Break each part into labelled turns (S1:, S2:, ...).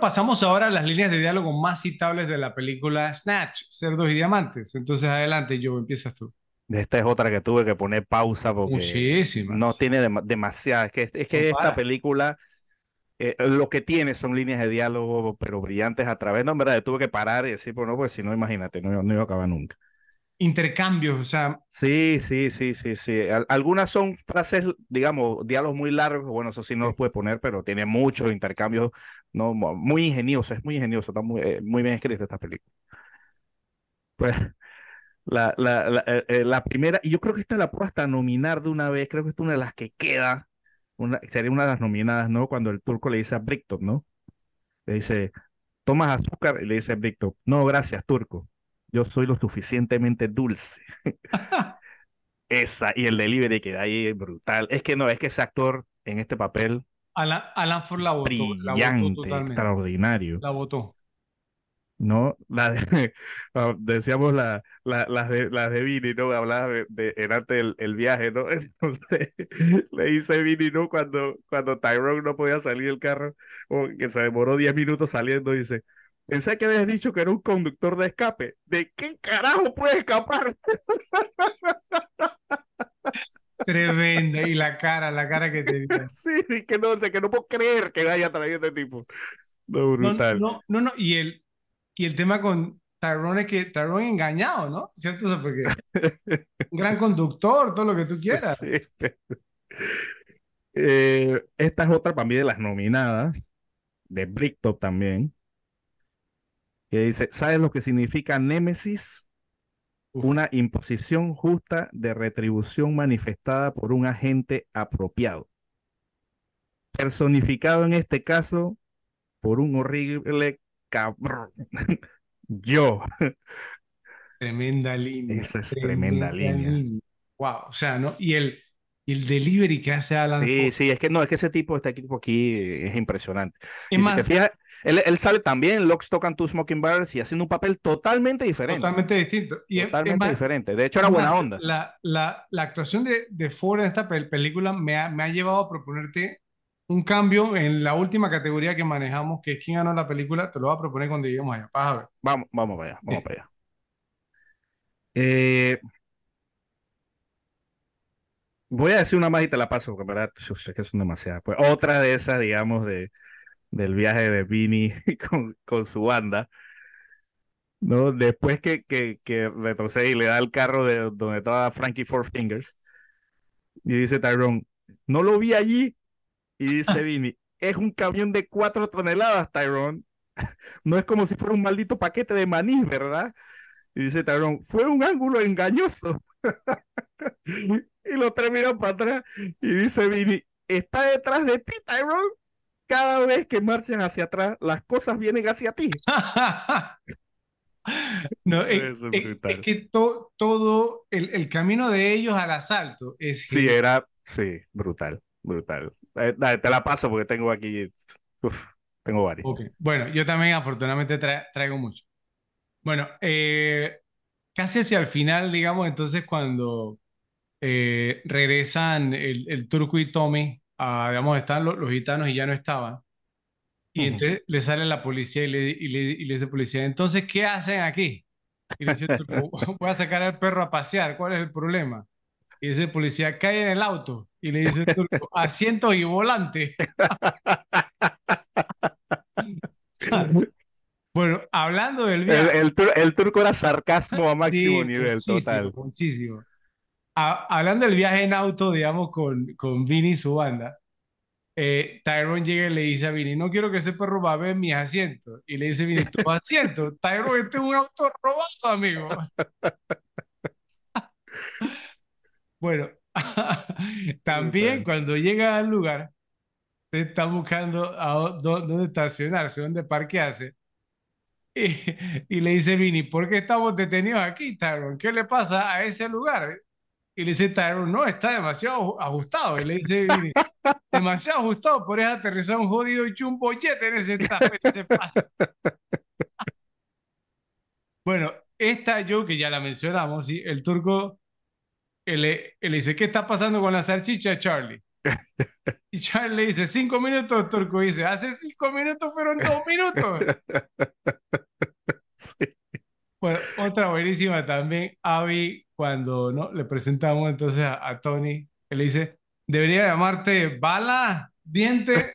S1: pasamos ahora a las líneas de diálogo más citables de la película Snatch, Cerdos y Diamantes. Entonces, adelante, yo empiezas
S2: tú. Esta es otra que tuve que poner pausa porque no tiene demasiada. Es que, es que esta película eh, lo que tiene son líneas de diálogo, pero brillantes a través. No, en verdad, tuve que parar y decir, pues no, pues si no, imagínate, no, no iba a acabar nunca
S1: intercambios,
S2: o sea. Sí, sí, sí, sí, sí. algunas son frases, digamos, diálogos muy largos, bueno, eso sí no los puede poner, pero tiene muchos intercambios, no, muy ingenioso, es muy ingenioso, está muy, eh, muy bien escrita esta película. Pues la, la, la, eh, eh, primera, y yo creo que esta la prueba hasta nominar de una vez, creo que es una de las que queda, sería una de las nominadas, ¿no? Cuando el turco le dice a Bricktop, ¿no? Le dice, tomas azúcar y le dice a no, gracias, turco yo soy lo suficientemente dulce. Esa, y el delivery que ahí brutal. Es que no, es que ese actor en este papel.
S1: Alan, Alan Ford la votó. Brillante,
S2: extraordinario. La votó. ¿no? Ah, decíamos las la, de, las de Vini, ¿no? Hablaba de, en arte del viaje, ¿no? Entonces le dice Vini, ¿no? Cuando, cuando Tyrone no podía salir del carro, o que se demoró 10 minutos saliendo, dice, Pensé que habías dicho que era un conductor de escape. ¿De qué carajo puede escapar? Tremenda. Y la cara, la cara que te Sí, que no, que no puedo creer que vaya a trayendo este tipo. No, No, no,
S1: Y, el, y el tema con Tyrone es que Tyrone engañado, ¿no? ¿Cierto? Un gran conductor, todo lo que tú quieras.
S2: Eh, esta es otra para mí de las nominadas, de Bricktop también que dice, ¿sabes lo que significa némesis? Una imposición justa de retribución manifestada por un agente apropiado. Personificado en este caso por un horrible cabrón. Yo.
S1: Tremenda línea. Esa es tremenda, línea. Wow. O sea, ¿no? Y el,
S2: el delivery que hace Alan. Sí, sí, es que no, es que ese tipo, este equipo aquí es impresionante. Es y más, él, sale también en Locks Tocan Two Smoking Birds y haciendo un papel totalmente diferente. Totalmente distinto. Y totalmente diferente. De hecho, era buena onda.
S1: La, actuación de, de, Ford en esta película me ha, llevado a proponerte un cambio en la última categoría que manejamos, que es quién ganó la película, te lo voy a proponer cuando lleguemos allá. Vas ver. Vamos, vamos para
S2: allá, vamos para allá. Eh, voy a decir una más y te la paso, porque en verdad es que son demasiadas. Pues otra de esas, digamos, de del viaje de Vinny con, con su banda. ¿no? Después que, que, que, retrocede y le da el carro de donde estaba Frankie Four Fingers, y dice Tyrone, no lo vi allí. Y dice Vini, es un camión de cuatro toneladas, Tyrone. No es como si fuera un maldito paquete de maní, ¿verdad? Y dice Tyrone, fue un ángulo engañoso. y lo miran para atrás y dice Vini, está detrás de ti, Tyrone cada vez que marchan hacia atrás, las cosas vienen hacia ti. no, eh, es, eh, es, que todo
S1: el, camino de ellos al asalto es.
S2: Sí, era, sí, brutal, brutal. Eh, te la paso porque tengo aquí, tengo varios.
S1: Bueno, yo también afortunadamente traigo mucho. Bueno, casi hacia el final, digamos, entonces cuando regresan el, el, turco y Tommy digamos, están los, gitanos y ya no estaban. Y entonces le sale la policía y le, y le, dice policía, entonces, ¿qué hacen aquí? Y le dice, voy a sacar al perro a pasear, ¿cuál es el problema? Y dice el policía, cae en el auto. Y le dice, asientos y volante.
S2: bueno, hablando del El, el, turco era sarcasmo a máximo nivel, total.
S1: Muchísimo hablando del viaje en auto, digamos, con, con Vini y su banda, eh, Tyrone llega y le dice a Vini, no quiero que ese perro babe en mis asientos. Y le dice Vini, tu asiento Tyrone, este es un auto robado, amigo. bueno, también cuando llega al lugar, se está buscando dónde estacionarse, dónde parquearse. Y, y, le dice Vini, ¿por qué estamos detenidos aquí, Tyrone? ¿Qué le pasa a ese lugar? Y le dice este no, está demasiado ajustado. Y le dice demasiado ajustado, por eso aterrizar un jodido y un bollete en ese, bueno, esta yo que ya la mencionamos, ¿sí? el turco le, dice, ¿qué está pasando con la salchicha, Charlie? Y Charlie le dice, cinco minutos, turco. dice, hace cinco minutos fueron dos minutos. Sí otra buenísima también, Abby, cuando ¿no? le presentamos entonces a, Tony, que le dice, debería llamarte Bala, Diente,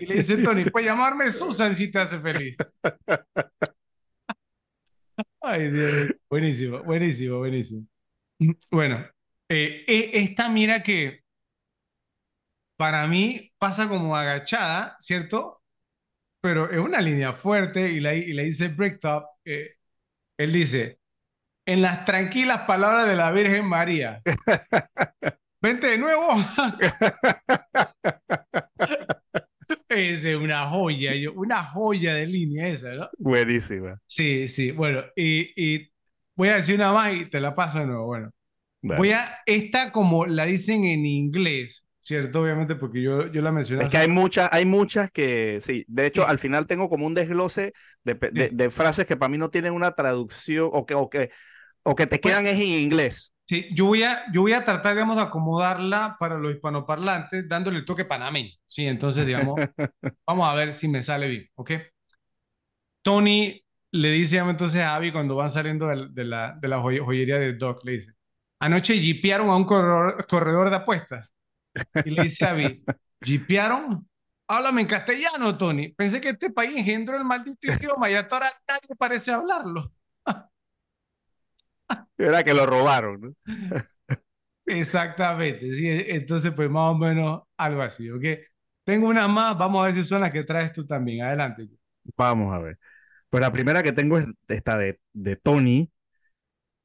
S1: y le dice Tony, pues llamarme Susan si te hace feliz. Ay, Dios, buenísimo, buenísimo, buenísimo. Bueno, eh, e, esta mira que para mí pasa como agachada, ¿cierto? Pero es una línea fuerte y le y dice Bricktop. Eh, él dice, en las tranquilas palabras de la Virgen María. Vente de nuevo. Esa es una joya, una joya de línea esa, ¿no?
S2: Buenísima.
S1: Sí, sí, bueno, y, voy a decir una más y te la paso de nuevo, bueno. Voy a, esta como la dicen en inglés, ¿cierto? Obviamente, porque yo, yo la mencioné. Es que hay
S2: muchas, hay muchas que, sí, de hecho, al final tengo como un desglose de, de, frases que para mí no tienen una traducción o que, o que, o que te pues quedan es en inglés.
S1: Sí, yo voy, a, yo voy a tratar, digamos, de acomodarla para los hispanoparlantes, dándole el toque panameño. Sí, entonces, digamos, vamos a ver si me sale bien, ¿ok? Tony le dice entonces a Abby cuando van saliendo de, la, de la joyería de Doc, le dice, anoche jipearon a un corredor, corredor de apuestas y le dice a mí, ¿jipearon? Háblame en castellano, Tony. Pensé que este país engendró el maldito idioma y hasta ahora nadie parece hablarlo.
S2: Era que lo robaron,
S1: Exactamente, sí. Entonces, pues más o menos algo así,
S2: Tengo una más, vamos a ver si son las que traes tú también. Adelante. Vamos a ver. Pues la primera que tengo es esta de, de Tony,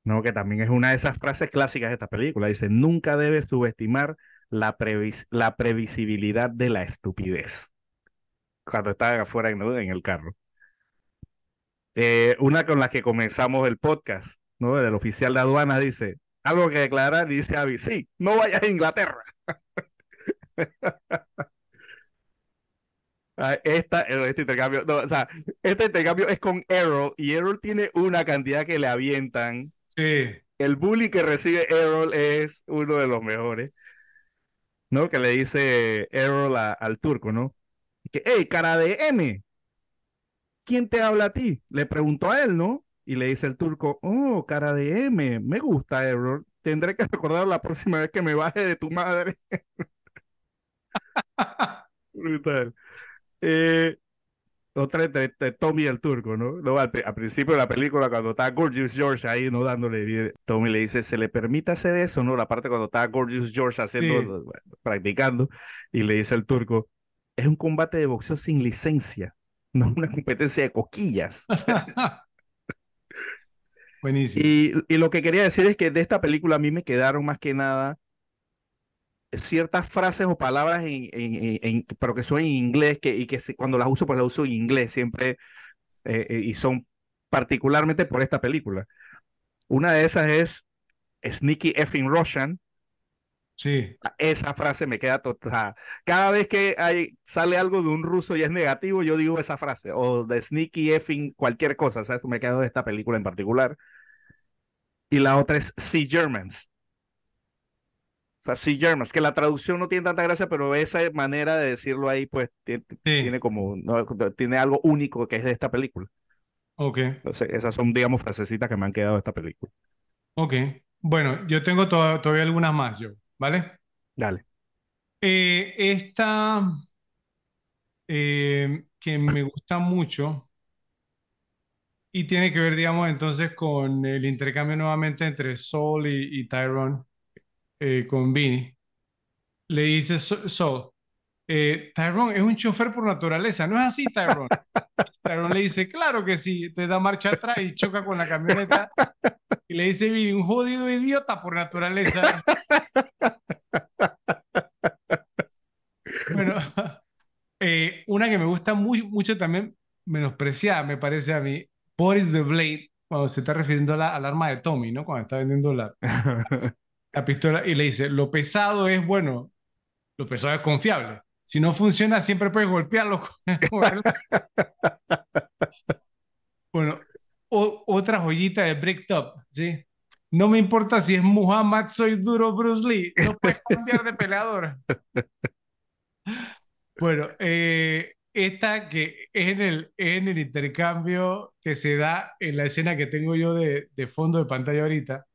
S2: ¿no? que también es una de esas frases clásicas de esta película. Dice, nunca debes subestimar la, la previsibilidad de la estupidez. Cuando estaba afuera en el carro. Eh, una con la que comenzamos el podcast, ¿no? Del oficial de aduana dice, algo que declara dice Avi, sí, no vayas a Inglaterra. Ah, esta, eh, este intercambio, o sea, este intercambio es con Errol y Errol tiene una cantidad que le avientan. Sí. El bully que recibe Errol es uno de los mejores. ¿no? Que le dice Errol al turco, ¿no? Que, hey, cara de M, ¿quién te habla a ti? Le preguntó a él, ¿no? Y le dice el turco, oh, cara de M, me gusta Errol, tendré que recordar la próxima vez que me baje de tu madre. Brutal. Eh, otra entre, Tommy y el turco, ¿no? al, principio de la película, cuando está Gorgeous George ahí, ¿no? Dándole, Tommy le dice, ¿se le permite hacer eso, no? La parte cuando está Gorgeous George haciendo, practicando, y le dice el turco, es un combate de boxeo sin licencia, no una competencia de coquillas. Buenísimo. y, lo que quería decir es que de esta película a mí me quedaron más que nada ciertas frases o palabras, en, en, en, pero que son en inglés, que, y que cuando las uso, pues las uso en inglés siempre, eh, eh, y son particularmente por esta película. Una de esas es Sneaky effing Russian. Sí. Ah, esa frase me queda total. Cada vez que hay, sale algo de un ruso y es negativo, yo digo esa frase. O de sneaky effing, cualquier cosa. ¿Sabes? Me quedo de esta película en particular. Y la otra es See Germans. O Germans, que la traducción no tiene tanta gracia, pero esa manera de decirlo ahí, pues, tiene, como, tiene algo único que es de esta película. Ok. Entonces, esas son, digamos, frasecitas que me han quedado de esta película.
S1: Ok. Bueno, yo tengo todavía algunas más, yo, ¿vale? Dale. Eh, esta eh, que me gusta mucho y tiene que ver, digamos, entonces con el intercambio nuevamente entre Sol y Tyrone eh, con Vinny, le dice so, eh, Tyrone es un chofer por naturaleza, ¿no es así, Tyrone? Tyrone le dice, claro que sí, te da marcha atrás y choca con la camioneta. Y le dice, Vinny, un jodido idiota por naturaleza. bueno, eh, una que me gusta muy, mucho también, menospreciada, me parece a mí, Boris the Blade, cuando se está refiriendo a la, al arma de Tommy, ¿no? Cuando está vendiendo la, la pistola y le dice, lo pesado es bueno, lo pesado es confiable. Si no funciona, siempre puedes golpearlo. bueno, otra joyita de Brick Top, ¿sí? No me importa si es Muhammad, soy duro Bruce Lee. No puedes cambiar de peleadora Bueno, eh, esta que es en, el, en el intercambio que se da en la escena que tengo yo de, de fondo de pantalla ahorita,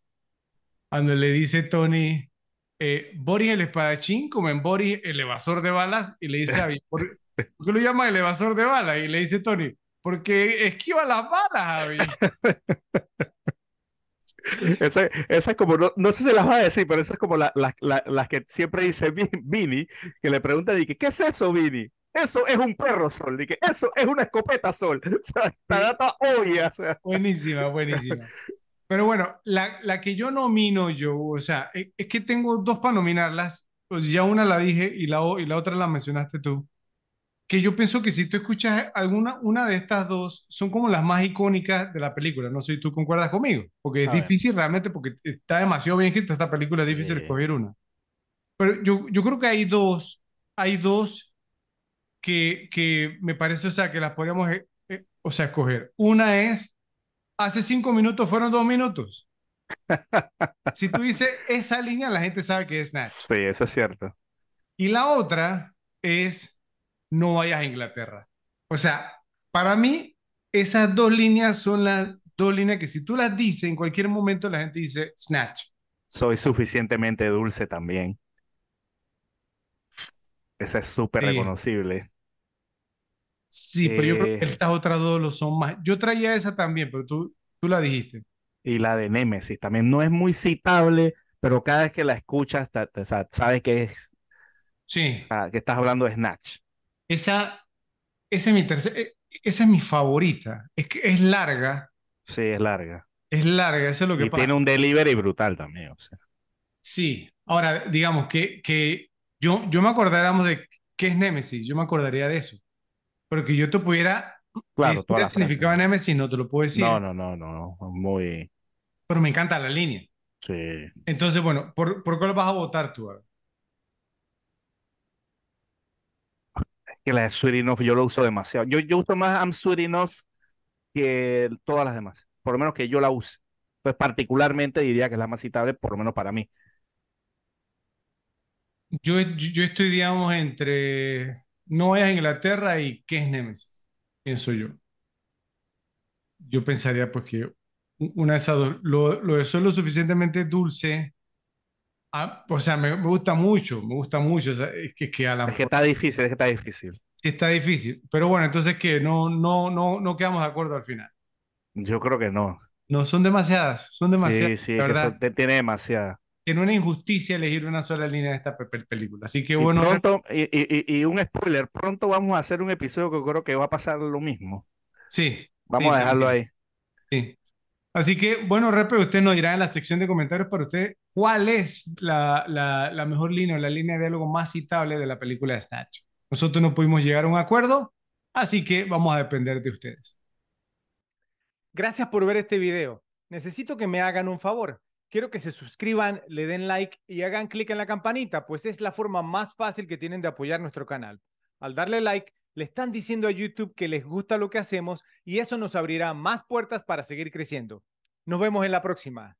S1: cuando le dice Tony, eh, Boris el espadachín, como en Boris el evasor de balas, y le dice a ¿por, qué lo llama el evasor de balas? Y le dice Tony, porque esquiva las balas, Javi.
S2: Esa, esa, es como, no, sé si las va a decir, pero esa es como las que siempre dice Vini, que le pregunta ¿qué es eso, Vini? Eso es un perro sol, que eso es una escopeta sol. O sea, la data
S1: obvia. Buenísima, buenísima. Pero bueno, la, que yo nomino yo, o sea, e, es, que tengo dos para nominarlas, pues ya una la dije y la, y la otra la mencionaste tú, que yo pienso que si tú escuchas alguna una de estas dos, son como las más icónicas de la película, no sé si tú concuerdas conmigo, porque es difícil realmente, porque está demasiado bien escrita esta película, es difícil escoger una. Pero yo, yo creo que hay dos, hay dos que, que me parece, o sea, que las podríamos, eh, eh, o sea, escoger. Una es hace cinco minutos fueron dos minutos. si tuviste esa línea, la gente sabe que es Snatch. Sí,
S2: eso es cierto.
S1: Y la otra es no vayas a Inglaterra. O sea, para mí, esas dos líneas son las dos líneas que si tú las dices, en cualquier momento la gente dice Snatch.
S2: Soy suficientemente dulce también. Esa es súper reconocible. Sí, pero yo creo que estas
S1: eh. otras dos lo son más. Yo traía
S2: esa también, pero tú, tú la dijiste. Y la de Nemesis también no es muy citable, pero cada vez que la escuchas, sabes que es. Sí. que estás hablando de Snatch.
S1: Esa, es mi eh, Esa es mi favorita. Es que es larga.
S2: Sí, es larga. Es larga, eso es lo que y tiene un delivery brutal también,
S1: Sí. Ahora, digamos que, que yo, yo me acordáramos de qué es Nemesis, yo me acordaría de eso pero yo te pudiera
S2: claro, ¿Qué significaba
S1: Nemesis? No te lo puedo decir. No, no, no, no, muy... Pero me encanta la línea. Sí. Entonces, bueno, ¿por, por lo vas a votar tú? Es
S2: que la de Sweet Enough yo lo uso demasiado. Yo, uso más I'm Sweet Enough que todas las demás, por lo menos que yo la use. Pues particularmente diría que es la más citable, por lo menos para mí.
S1: Yo, yo estoy, digamos, entre no vayas a Inglaterra y ¿qué es Nemesis? Pienso yo. Yo pensaría pues que una de esas dos, lo, lo de es lo suficientemente dulce, ah, o sea, me, gusta mucho, me gusta mucho, es que, Es
S2: que está difícil, es que está difícil.
S1: Sí, está difícil, pero bueno, entonces que no, no, no, no quedamos de acuerdo al final.
S2: Yo creo que no. No, son demasiadas, son demasiadas. Sí, sí, verdad. tiene demasiadas
S1: tiene una injusticia elegir una sola línea de esta película. Así que bueno. Y, pronto,
S2: y, un spoiler, pronto vamos a hacer un episodio que creo que va a pasar lo mismo. Sí. Vamos a dejarlo ahí.
S1: Sí. Así que, bueno, Repe, usted nos dirá en la sección de comentarios para usted cuál es la, la mejor línea o la línea de diálogo más citable de la película de Snatch. Nosotros no pudimos llegar a un acuerdo, así que vamos a depender de ustedes. Gracias por ver este video. Necesito que me hagan un favor quiero que se suscriban, le den like y hagan clic en la campanita, pues es la forma más fácil que tienen de apoyar nuestro canal. Al darle like, le están diciendo a YouTube que les gusta lo que hacemos y eso nos abrirá más puertas para seguir creciendo. Nos vemos en la próxima.